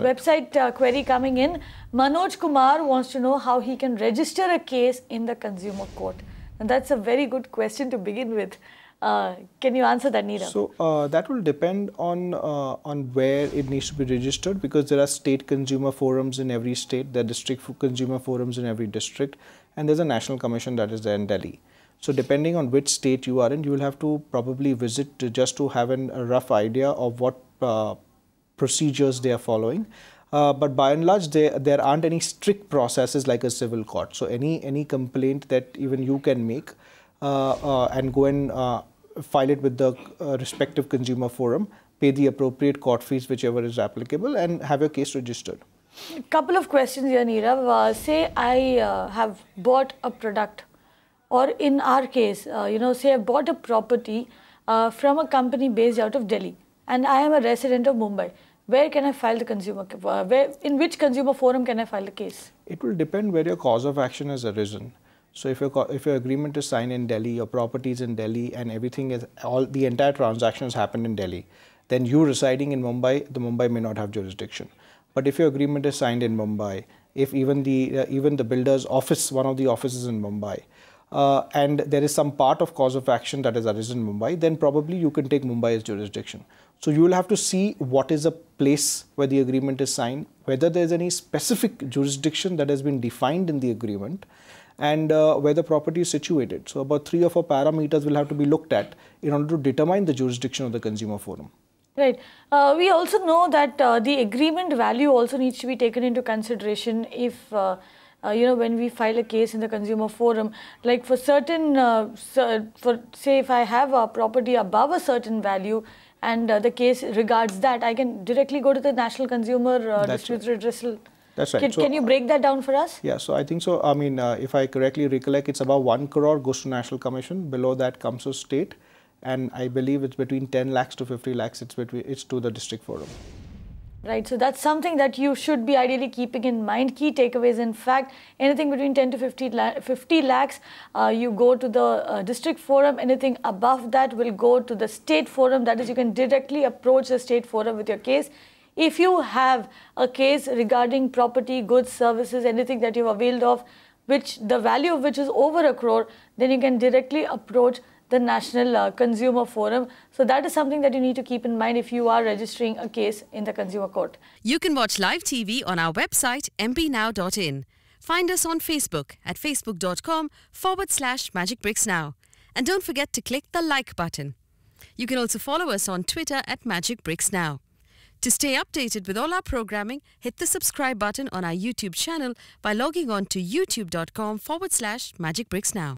Website uh, query coming in. Manoj Kumar wants to know how he can register a case in the consumer court. And that's a very good question to begin with. Uh, can you answer that, Neera? So uh, that will depend on uh, on where it needs to be registered because there are state consumer forums in every state, there are district consumer forums in every district, and there's a national commission that is there in Delhi. So depending on which state you are in, you will have to probably visit just to have an, a rough idea of what uh, procedures they are following. Uh, but by and large, they, there aren't any strict processes like a civil court. So any any complaint that even you can make uh, uh and go and uh, file it with the uh, respective consumer forum, pay the appropriate court fees, whichever is applicable, and have your case registered. Couple of questions here, say I have bought a product, or in our case, you know, say I bought a property from a company based out of Delhi and I am a resident of Mumbai, where can I file the consumer, uh, where, in which consumer forum can I file the case? It will depend where your cause of action has arisen. So if your, if your agreement is signed in Delhi, your property is in Delhi and everything is, all the entire transaction has happened in Delhi, then you residing in Mumbai, the Mumbai may not have jurisdiction. But if your agreement is signed in Mumbai, if even the, uh, even the builder's office, one of the offices in Mumbai, uh, and there is some part of cause of action that has arisen in Mumbai, then probably you can take Mumbai as jurisdiction. So you will have to see what is a place where the agreement is signed, whether there is any specific jurisdiction that has been defined in the agreement, and uh, where the property is situated. So about three or four parameters will have to be looked at in order to determine the jurisdiction of the consumer forum. Right. Uh, we also know that uh, the agreement value also needs to be taken into consideration if uh, uh, you know, when we file a case in the consumer forum, like for certain, uh, for say if I have a property above a certain value and uh, the case regards that, I can directly go to the National Consumer uh, Dispute Redressal. That's right. Can, so, can, you break that down for us? Yeah, so I think so. I mean, uh, if I correctly recollect, it's about 1 crore goes to National Commission. Below that comes to state. And I believe it's between 10 lakhs to 50 lakhs. It's, between, it's to the district forum right? So that's something that you should be ideally keeping in mind. Key takeaways, in fact, anything between 10 to 50, la 50 lakhs, uh, you go to the uh, district forum. Anything above that will go to the state forum. That is, you can directly approach the state forum with your case. If you have a case regarding property, goods, services, anything that you've availed of, which the value of which is over a crore, then you can directly approach the National uh, Consumer Forum. So that is something that you need to keep in mind if you are registering a case in the Consumer Court. You can watch live TV on our website mbnow.in. Find us on Facebook at facebook.com forward slash magicbricksnow. And don't forget to click the like button. You can also follow us on Twitter at magicbricksnow. To stay updated with all our programming, hit the subscribe button on our YouTube channel by logging on to youtube.com forward slash magicbricksnow.